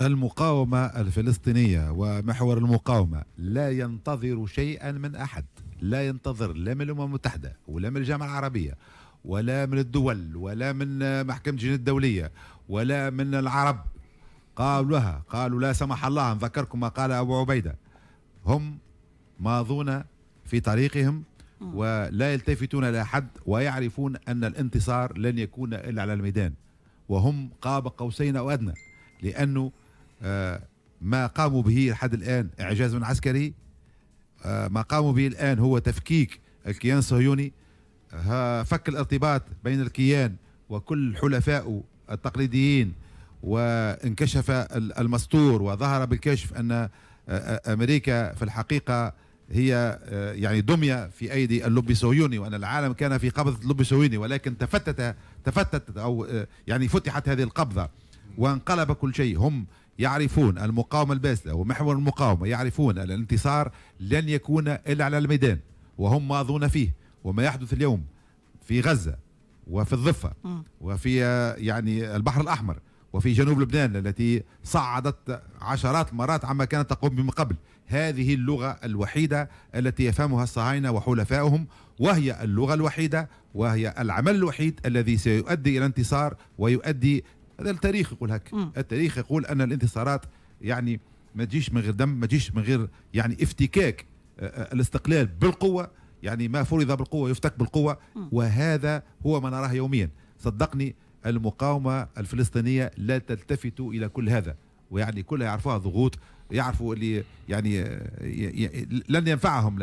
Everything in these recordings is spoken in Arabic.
المقاومة الفلسطينية ومحور المقاومة لا ينتظر شيئا من أحد لا ينتظر لا من الأمم المتحدة ولا من الجامعة العربية ولا من الدول ولا من محكمة الجنة الدولية ولا من العرب قالوا لها قالوا لا سمح الله نذكركم ما قال أبو عبيدة هم ماضون في طريقهم ولا يلتفتون إلى حد ويعرفون أن الانتصار لن يكون إلا على الميدان وهم قاب قوسين أو أدنى لأنه آه، ما قاموا به لحد الآن إعجاز عسكري آه، ما قاموا به الآن هو تفكيك الكيان الصهيوني فك الارتباط بين الكيان وكل حلفائه التقليديين وانكشف المستور وظهر بالكشف أن آه، أمريكا في الحقيقة هي يعني دمية في أيدي اللوبي الصهيوني وأن العالم كان في قبضة اللوبي الصهيوني ولكن تفتت تفتت أو يعني فتحت هذه القبضة وانقلب كل شيء هم يعرفون المقاومة الباسلة ومحور المقاومة يعرفون الانتصار لن يكون إلا على الميدان وهم ماضون فيه وما يحدث اليوم في غزة وفي الضفة وفي آه، يعني البحر الأحمر وفي جنوب لبنان التي صعدت عشرات المرات عما كانت تقوم من قبل هذه اللغة الوحيدة التي يفهمها الصهاينة وحلفائهم وهي اللغة الوحيدة وهي العمل الوحيد الذي سيؤدي إلى انتصار ويؤدي هذا التاريخ يقول هك التاريخ يقول ان الانتصارات يعني ما تجيش من غير دم ما تجيش من غير يعني افتكاك آه، آه، الاستقلال بالقوه يعني ما فرض بالقوه يفتك بالقوه وهذا هو ما نراه يوميا صدقني المقاومه الفلسطينيه لا تلتفت الى كل هذا ويعني كلها يعرفوها ضغوط يعرفوا اللي يعني آه، لن ينفعهم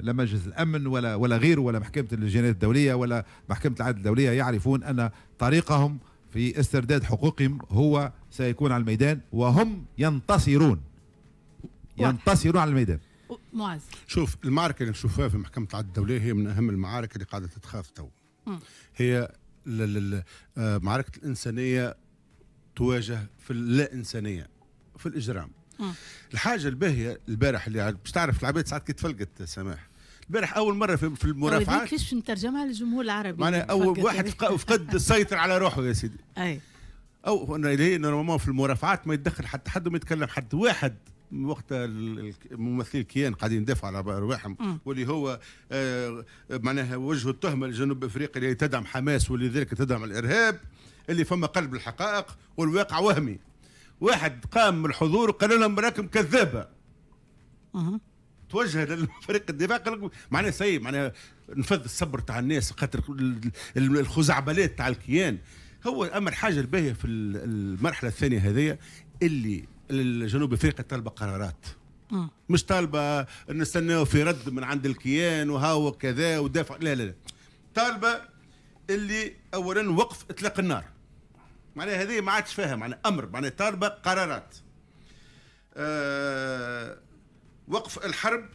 لا مجلس الامن ولا ولا غيره ولا محكمه الجنايات الدوليه ولا محكمه العدل الدوليه يعرفون ان طريقهم في استرداد حقوقهم هو سيكون على الميدان وهم ينتصرون ينتصرون على الميدان معز شوف المعركة اللي نشوفها في محكمة العدل الدولية هي من أهم المعارك اللي قاعدة تتخاف تو هي آه، معركة الإنسانية تواجه في اللا إنسانية في الإجرام الحاجة الباهية البارح اللي باش تعرف العباد ساعات كي تفلقت سماح البارح اول مره في المرافعات كيفاش نترجمها للجمهور العربي معناها اول واحد يعني. فقد السيطره على روحه يا سيدي اي او اللي نورمالمون في المرافعات ما يتدخل حتى حد وما يتكلم حد واحد وقت ممثلي الكيان قاعدين يدافعوا على ارواحهم واللي هو آه معناها وجه التهمه لجنوب افريقيا اللي تدعم حماس ولذلك تدعم الارهاب اللي فما قلب الحقائق والواقع وهمي واحد قام من الحضور وقال لهم راكم كذابه توجه لفريق الدفاع قال لك معناها سي معناها نفذ الصبر تاع الناس خاطر الخزعبلات تاع الكيان هو امر حاجه الباهيه في المرحله الثانيه هذيا اللي الجنوب افريقيا طالبه قرارات مش طالبه نستناو في رد من عند الكيان وهاو كذا ودافع لا لا لا طالبه اللي اولا وقف اطلاق النار معناها هذه ما عادش فاهم معناها امر معناها طالبه قرارات آه وقف الحرب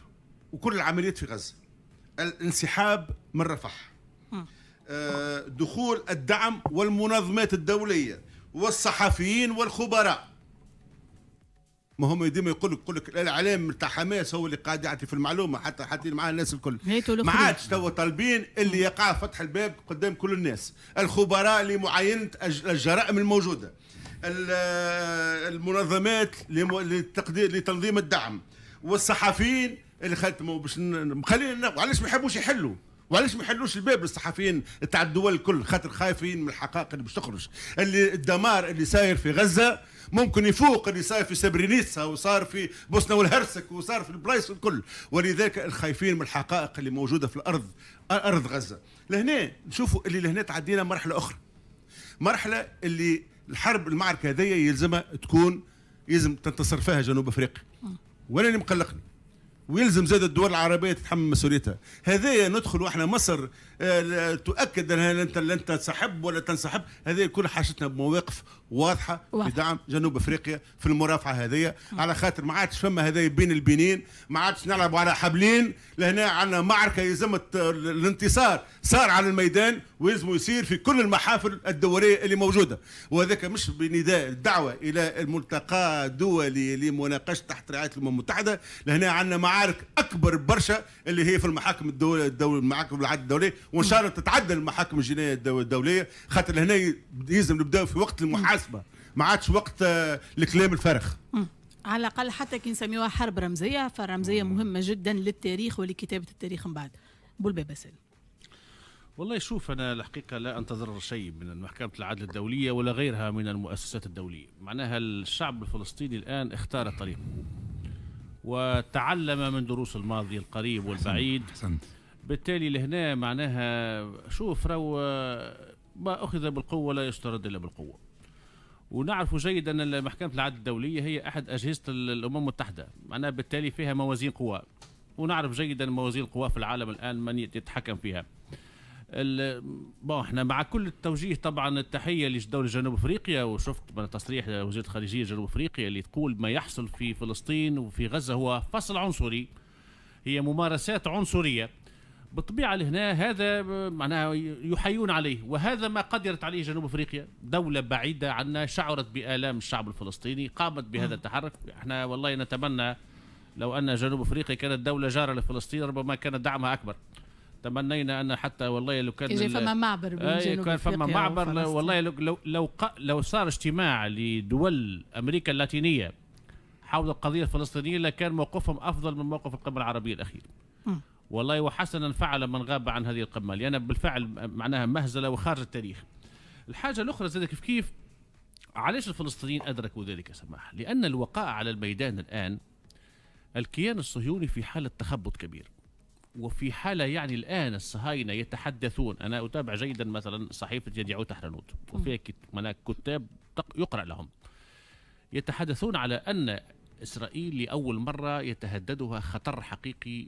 وكل العمليات في غزه الانسحاب من رفح آه، دخول الدعم والمنظمات الدوليه والصحفيين والخبراء ما هم ديما يقول لك يقول لك الاعلام تاع حماس هو اللي قاعد يعطي في المعلومه حتى حاطين معاه الناس الكل ما عادش توا طالبين اللي يقع فتح الباب قدام كل الناس الخبراء لمعاينه الجرائم الموجوده آه، المنظمات لتقدير لتنظيم الدعم والصحفيين اللي خدموا باش مخلينا وعلاش ما يحبوش يحلوا وعلاش ما يحلوش الباب للصحفيين تاع الدول الكل خاطر خايفين من الحقائق اللي باش تخرج اللي الدمار اللي صاير في غزه ممكن يفوق اللي صاير في سبرينيتسا وصار في بوسنا والهرسك وصار في البلايص الكل ولذلك الخايفين من الحقائق اللي موجوده في الارض ارض غزه لهنا نشوفوا اللي لهنا تعدينا مرحله اخرى مرحله اللي الحرب المعركه هذيا يلزمها تكون يلزم تنتصر فيها جنوب افريقيا وانا اللي مقلقني ويلزم زاد الدول العربيه تتحمل مسؤوليتها هذايا ندخل واحنا مصر آه، تؤكد انها لن تنسحب ولا تنسحب هذه كل حاجتنا بمواقف واضحه في دعم جنوب افريقيا في المرافعه هذه على خاطر ما عادش فما هذايا بين البنين ما عادش نلعبوا على حبلين لهنا عندنا معركه يلزم الانتصار صار على الميدان ويلزم يصير في كل المحافل الدوليه اللي موجوده وهذاك مش بنداء الدعوه الى الملتقى الدولي لمناقشه تحت رعايه الامم المتحده لهنا عندنا معركة معارك اكبر برشا اللي هي في المحاكم الدوليه الدوليه المحاكم العدل الدوليه وان شاء الله تتعدل المحاكم الجنائيه الدوليه خاطر هنا يلزم نبداو في وقت المحاسبه ما عادش وقت الكلام آه، الفارغ على الاقل حتى كي نسميوها حرب رمزيه فالرمزيه مهمه جدا للتاريخ ولكتابه التاريخ من بعد بابا سالم والله شوف انا الحقيقه لا انتظر شيء من محكمه العدل الدوليه ولا غيرها من المؤسسات الدوليه معناها الشعب الفلسطيني الان اختار طريقه وتعلم من دروس الماضي القريب والبعيد حسنت. بالتالي لهنا معناها شوف رو ما أخذ بالقوة لا يسترد إلا بالقوة ونعرف جيدا أن محكمة العدل الدولية هي أحد أجهزة الأمم المتحدة معناها بالتالي فيها موازين قوى ونعرف جيدا موازين القوى في العالم الآن من يتحكم فيها بون احنا مع كل التوجيه طبعا التحيه لدول جنوب افريقيا وشفت تصريح وزيره الخارجيه جنوب افريقيا اللي تقول ما يحصل في فلسطين وفي غزه هو فصل عنصري هي ممارسات عنصريه بالطبيعه لهنا هذا معناها يحيون عليه وهذا ما قدرت عليه جنوب افريقيا دوله بعيده عنا شعرت بالام الشعب الفلسطيني قامت بهذا نعم. التحرك احنا والله نتمنى لو ان جنوب افريقيا كانت دوله جاره لفلسطين ربما كان دعمها اكبر تمنينا ان حتى والله لو كان فما معبر آه، كان فما معبر والله لو لو لو, صار اجتماع لدول امريكا اللاتينيه حول القضيه الفلسطينيه لكان موقفهم افضل من موقف القمه العربيه الاخير والله وحسنا فعل من غاب عن هذه القمه لان بالفعل معناها مهزله وخارج التاريخ الحاجه الاخرى زاد كيف كيف علاش الفلسطينيين ادركوا ذلك سماح لان الوقائع على الميدان الان الكيان الصهيوني في حاله تخبط كبير وفي حالة يعني الآن الصهاينة يتحدثون أنا أتابع جيدا مثلا صحيفة يدعو تحرنوت وفيها هناك كتاب يقرأ لهم يتحدثون على أن إسرائيل لأول مرة يتهددها خطر حقيقي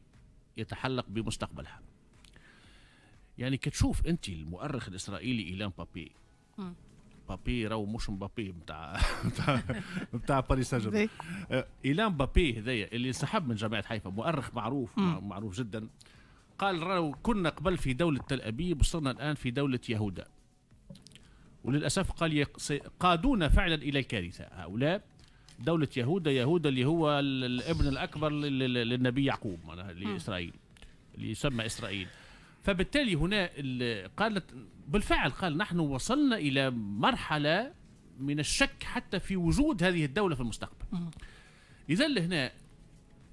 يتحلق بمستقبلها يعني كتشوف أنت المؤرخ الإسرائيلي إيلان بابي مبابي راهو مش مبابي نتاع نتاع باريس سان جيرمان إيلان مبابي هذايا اللي انسحب من جامعه حيفا مؤرخ معروف معروف جدا قال راهو كنا قبل في دوله تل ابيب وصرنا الان في دوله يهودا وللاسف قال قادونا فعلا الى الكارثه هؤلاء دولة يهودا يهودا اللي هو الابن الأكبر للنبي يعقوب معناها لإسرائيل اللي يسمى إسرائيل فبالتالي هنا قالت بالفعل قال نحن وصلنا الى مرحله من الشك حتى في وجود هذه الدوله في المستقبل اذا هنا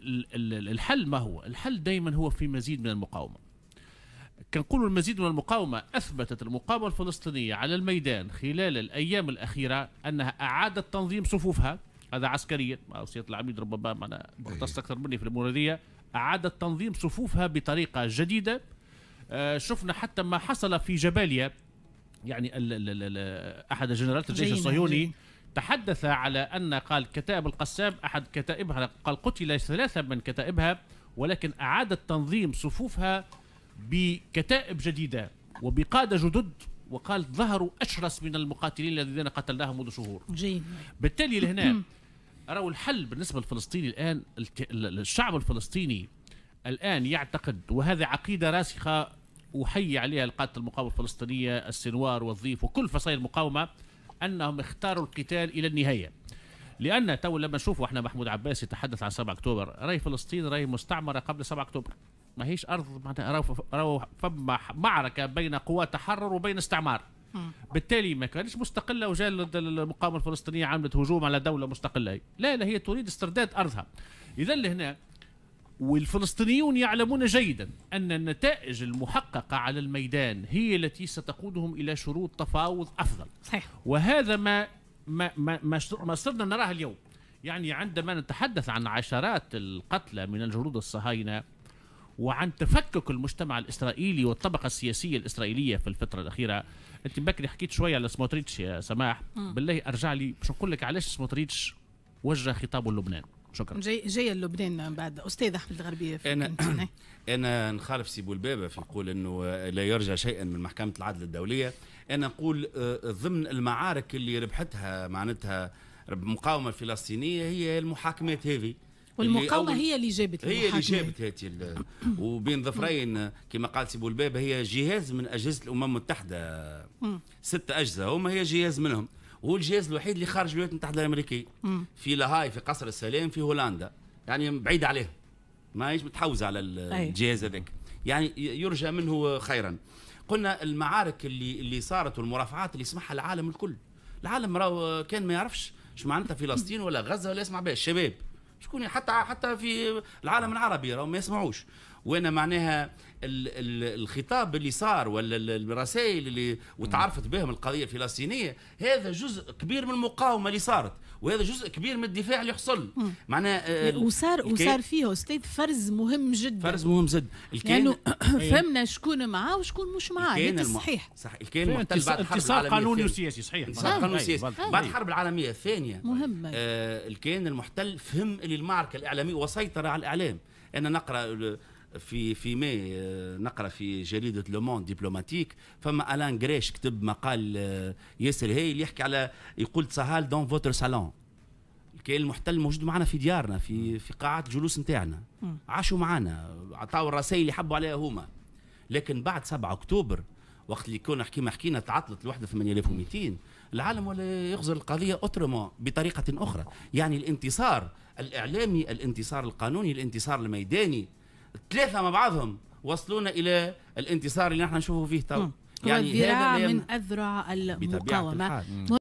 الحل ما هو الحل دائما هو في مزيد من المقاومه كنقولوا المزيد من المقاومة أثبتت المقاومة الفلسطينية على الميدان خلال الأيام الأخيرة أنها أعادت تنظيم صفوفها هذا عسكريا سيادة العميد ربما أنا مختص إيه. أكثر مني في الموردية أعادت تنظيم صفوفها بطريقة جديدة آه، شفنا حتى ما حصل في جباليا يعني الـ الـ الـ احد الجنرالات الجيش الصهيوني تحدث على ان قال كتائب القسام احد كتائبها قال قتل ثلاثه من كتائبها ولكن اعادت تنظيم صفوفها بكتائب جديده وبقاده جدد وقال ظهروا اشرس من المقاتلين الذين قتلناهم منذ شهور جيد بالتالي لهنا راهو الحل بالنسبه للفلسطيني الان الشعب الفلسطيني الان يعتقد وهذا عقيده راسخه وحي عليها القاده المقاومه الفلسطينيه السنوار والضيف وكل فصائل المقاومه انهم اختاروا القتال الى النهايه لان تو لما نشوفوا احنا محمود عباس يتحدث عن 7 اكتوبر راي فلسطين راي مستعمره قبل 7 اكتوبر ما هيش ارض معناها راهو فما معركه بين قوات تحرر وبين استعمار بالتالي ما كانتش مستقله وجاء المقاومه الفلسطينيه عملت هجوم على دوله مستقله لا لا هي تريد استرداد ارضها اذا لهنا والفلسطينيون يعلمون جيدا أن النتائج المحققة على الميدان هي التي ستقودهم إلى شروط تفاوض أفضل صحيح. وهذا ما ما ما, ما صرنا نراه اليوم يعني عندما نتحدث عن عشرات القتلى من الجنود الصهاينة وعن تفكك المجتمع الإسرائيلي والطبقة السياسية الإسرائيلية في الفترة الأخيرة أنت بكري حكيت شوية على سموتريتش يا سماح م. بالله أرجع لي باش نقول لك علاش سموتريتش وجه خطابه لبنان شكرا جاي جايه لبنان بعد استاذ احمد الغربيه في انا إيه؟ انا نخالف سيبو البابا في يقول انه لا يرجى شيئا من محكمه العدل الدوليه انا نقول آه، آه، ضمن المعارك اللي ربحتها معناتها المقاومه الفلسطينيه هي المحاكمات هذه والمقاومه هي اللي جابت هي اللي جابت وبين ظفرين كما قال سيبو الباب هي جهاز من اجهزه الامم المتحده ستة اجهزه هما هي جهاز منهم الجهاز الوحيد اللي خارج الولايات المتحده الامريكيه في لاهاي في قصر السلام في هولندا يعني بعيد عليه ما هيش متحوز على الجهاز هذاك يعني يرجى منه خيرا قلنا المعارك اللي اللي صارت والمرافعات اللي سمعها العالم الكل العالم راه كان ما يعرفش اش معناتها فلسطين ولا غزه ولا يسمع بها الشباب شكون يعني؟ حتى حتى في العالم العربي راه ما يسمعوش وانا معناها الخطاب اللي صار ولا الرسائل اللي وتعرفت بهم القضيه الفلسطينيه هذا جزء كبير من المقاومه اللي صارت وهذا جزء كبير من الدفاع اللي حصل معناه آه، وصار وصار فيه استاذ فرز مهم جدا فرز مهم جدا لانه يعني فهمنا شكون معاه وشكون مش معاه هذا صحيح صح الكيان المحتل بعد الحرب قانوني وسياسي صحيح انتصار قانوني سياسي أيوة، بعد الحرب أيوة. العالميه الثانيه مهم آه الكيان المحتل فهم اللي المعركه الاعلاميه وسيطر على الاعلام انا نقرا في في ماي آه، نقرا في جريده لومون دبلوماتيك فما الان جريش كتب مقال آه، ياسر هايل يحكي على يقول تسهال دون فوتر سالون الكيان المحتل موجود معنا في ديارنا في في قاعات الجلوس نتاعنا عاشوا معنا عطاو الرسائل اللي حبوا عليها هما لكن بعد 7 اكتوبر وقت اللي كنا حكينا حكينا تعطلت الوحده 8200 العالم ولا يخزر القضيه أترمو بطريقه اخرى يعني الانتصار الاعلامي الانتصار القانوني الانتصار الميداني الثلاثه مع بعضهم وصلونا الى الانتصار اللي نحن نشوفه فيه تو يعني هذا من اذرع المقاومه